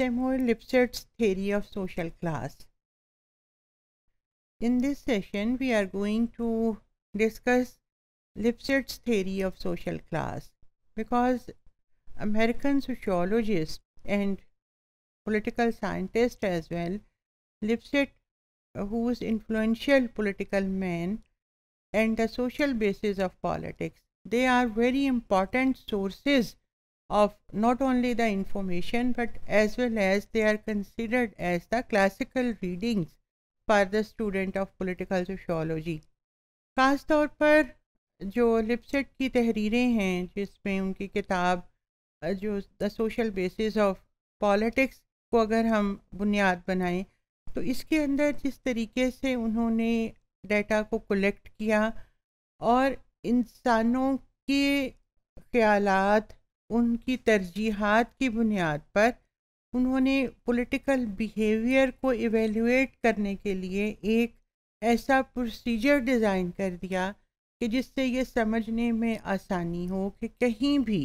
Samuel Lipset's theory of social class. In this session, we are going to discuss Lipset's theory of social class because American sociologists and political scientists as well, Lipset, uh, who is influential political man and the social basis of politics, they are very important sources of not only the information but as well as they are considered as the classical readings for the student of political sociology. ख़ास तौर पर जो Lipset की तहरीरें हैं जिसमें unki kitab jo the social basis of politics ko agar hum buniyad banaye to iske andar jis tarike se unhone data ko collect kiya aur insano ke khayalat उनकी तरजीहत की बुनियाद पर उन्होंने पॉलिटिकल बिहेवियर को evaluate करने के लिए एक ऐसा प्रोसीजर डिज़ाइन कर दिया कि जिससे ये समझने में आसानी हो कि कहीं भी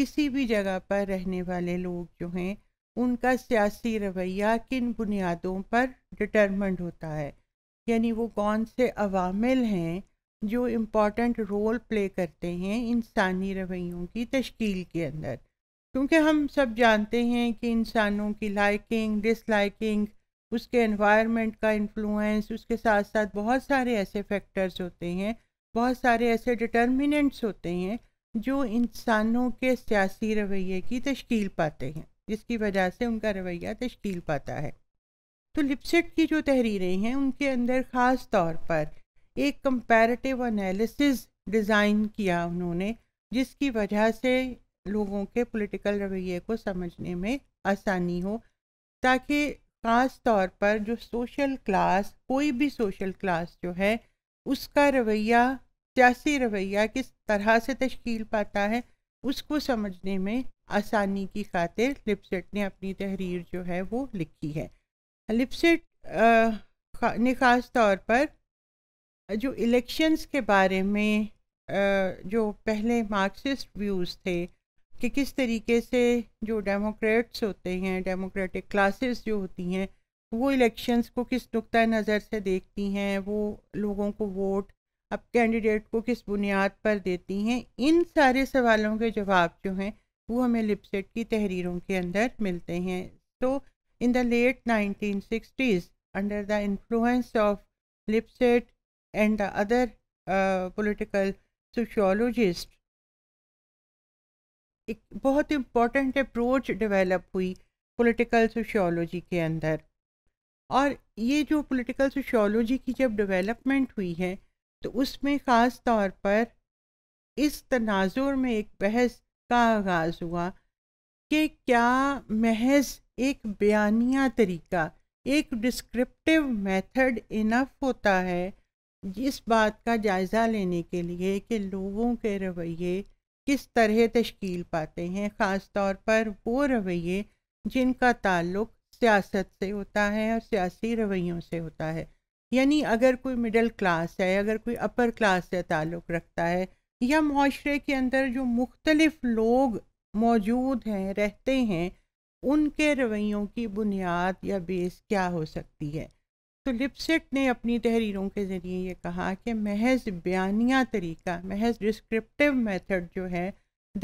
किसी भी जगह पर रहने वाले लोग जो हैं उनका सियासी रवैया किन बुनियादों पर डिटर्मेंट होता है यानी वो कौन से अवामिल हैं जो इम्पॉर्टेंट रोल प्ले करते हैं इंसानी रवैयों की तश्कील के अंदर क्योंकि हम सब जानते हैं कि इंसानों की लाइकिंग डिसलाइकिंग उसके एनवायरनमेंट का इन्फ्लुएंस उसके साथ साथ बहुत सारे ऐसे फैक्टर्स होते हैं बहुत सारे ऐसे डिटर्मिनेंट्स होते हैं जो इंसानों के सियासी रवैये की तश्कील पाते हैं जिसकी वजह से उनका रवैया तश्कील पाता है तो लिपसेट की जो तहरीरें हैं उनके अंदर ख़ास तौर पर एक कंपैरेटिव एनालिसिस डिज़ाइन किया उन्होंने जिसकी वजह से लोगों के पॉलिटिकल रवैये को समझने में आसानी हो ताकि ख़ास तौर पर जो सोशल क्लास कोई भी सोशल क्लास जो है उसका रवैया सियासी रवैया किस तरह से तश्कील पाता है उसको समझने में आसानी की खातिर लिपसेट ने अपनी तहरीर जो है वो लिखी है लिपसेट ने ख़ास तौर पर जो इलेक्शंस के बारे में जो पहले मार्क्सिस्ट व्यूज़ थे कि किस तरीके से जो डेमोक्रेट्स होते हैं डेमोक्रेटिक क्लासेस जो होती हैं वो इलेक्शंस को किस नुक़ नज़र से देखती हैं वो लोगों को वोट अब कैंडिडेट को किस बुनियाद पर देती हैं इन सारे सवालों के जवाब जो हैं वो हमें लिपसेट की तहरीरों के अंदर मिलते हैं तो इन the late nineteen sixties under the influence of Lipset and other uh, political sociologist एक बहुत इम्पॉर्टेंट अप्रोच डेवलप हुई पॉलिटिकल सोशियोलॉजी के अंदर और ये जो पॉलिटिकल सोशियोलॉजी की जब डेवलपमेंट हुई है तो उसमें ख़ास तौर पर इस तनाजुर में एक बहस का आगाज़ हुआ कि क्या महज एक बयानिया तरीका एक डिस्क्रिप्टिव मेथड इनफ होता है इस बात का जायज़ा लेने के लिए कि लोगों के रवैये किस तरह तश्कील पाते हैं ख़ास तौर पर वो रवैये जिनका ताल्लुक सियासत से होता है और सियासी रवैयों से होता है यानी अगर कोई मिडिल क्लास है अगर कोई अपर क्लास से ताल्लुक़ रखता है या माशरे के अंदर जो मुख्तलिफ लोग मौजूद हैं रहते हैं उनके रवैयों की बुनियाद या बेस क्या हो सकती है तो लिपसेट ने अपनी तहरीरों के ज़रिए ये कहा कि महज बयानिया तरीका महज डिस्क्रिप्टिव मेथड जो है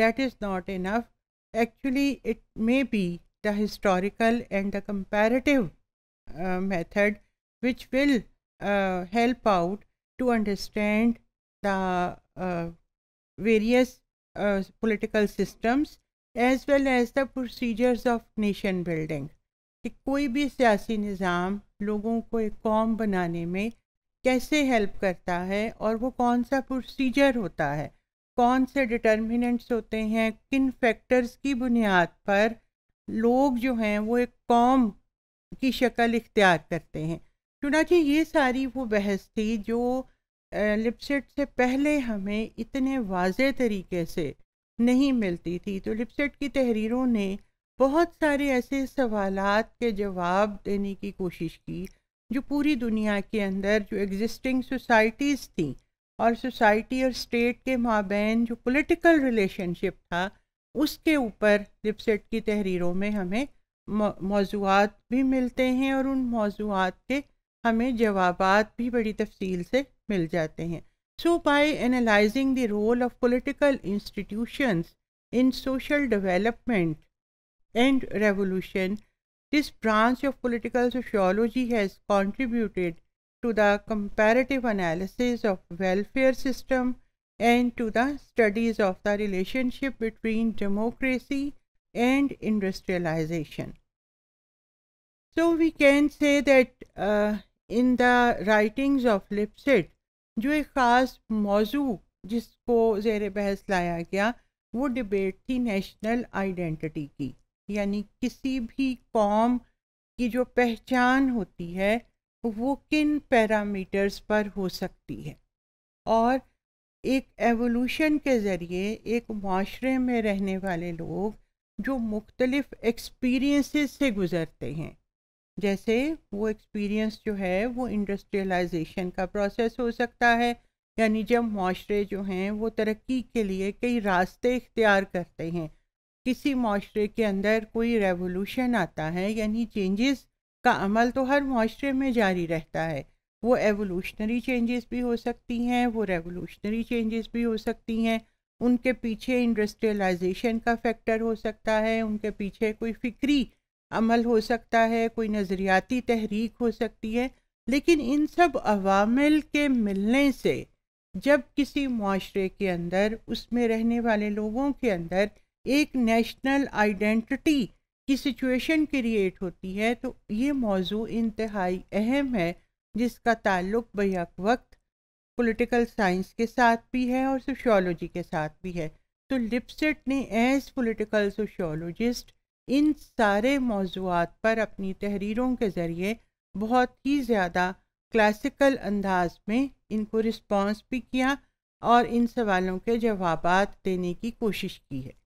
that is not enough actually it may be the historical and the comparative method which will help out to understand the various political systems as well as the procedures of nation building कि कोई भी सियासी निज़ाम लोगों को एक कौम बनाने में कैसे हेल्प करता है और वो कौन सा प्रोसीजर होता है कौन से डिटर्मिनेंट्स होते हैं किन फैक्टर्स की बुनियाद पर लोग जो हैं वो एक कौम की शक्ल इख्तियार करते हैं चुनाचे ये सारी वो बहस थी जो लिपसेट से पहले हमें इतने वाज तरीके से नहीं मिलती थी तो लिपसेट की तहरीरों ने बहुत सारे ऐसे सवाल के जवाब देने की कोशिश की जो पूरी दुनिया के अंदर जो एग्जिस्टिंग सोसाइटीज़ थी और सोसाइटी और स्टेट के माबेन जो पॉलिटिकल रिलेशनशिप था उसके ऊपर लिपसेट की तहरीरों में हमें मौजूद भी मिलते हैं और उन मौजूद के हमें जवाब भी बड़ी तफसील से मिल जाते हैं so by analysing the role of political institution in social development and revolution, this branch of political sociology has contributed to the comparative analysis of welfare system and to the studies of the relationship between democracy and industrialization. So we can say that uh, in the writings of Lipset, जो एक ख़ास मौजू जिसको जेर बहस लाया गया वो डिबेट थी नेशनल आइडेंटिटी की यानी किसी भी कॉम की जो पहचान होती है वो किन पैरामीटर्स पर हो सकती है और एक एवोल्यूशन के ज़रिए एक माशरे में रहने वाले लोग जो मुख्तलिफ़ एक्सपीरियंसेस से गुज़रते हैं जैसे वो एक्सपीरियंस जो है वो इंडस्ट्रियलाइजेशन का प्रोसेस हो सकता है यानी जब माशरे जो हैं वो तरक्की के लिए कई रास्ते इख्तियार करते हैं किसी माशरे के अंदर कोई रेवोल्यूशन आता है यानी चेंजेस का अमल तो हर माशरे में जारी रहता है वो एवोल्यूशनरी चेंजेस भी हो सकती हैं वो रेवोल्यूशनरी चेंजेस भी हो सकती हैं उनके पीछे इंडस्ट्रियलाइजेशन का फैक्टर हो सकता है उनके पीछे कोई फिक्री अमल हो सकता है कोई नज़रियाती तहरीक हो सकती है लेकिन इन सब अवामिल के मिलने से जब किसी माशरे के अंदर उसमें रहने वाले लोगों के अंदर एक नेशनल आइडेंटिटी की सिचुएशन क्रिएट होती है तो ये मौजू इंतहाई अहम है जिसका ताल्लुक बैक वक्त पॉलिटिकल साइंस के साथ भी है और सोशियोलॉजी के साथ भी है तो लिपसेट ने एज पॉलिटिकल सोशियोलॉजिस्ट इन सारे मौजूद पर अपनी तहरीरों के ज़रिए बहुत ही ज़्यादा क्लासिकल अंदाज में इनको रिस्पॉन्स भी किया और इन सवालों के जवाब देने की कोशिश की है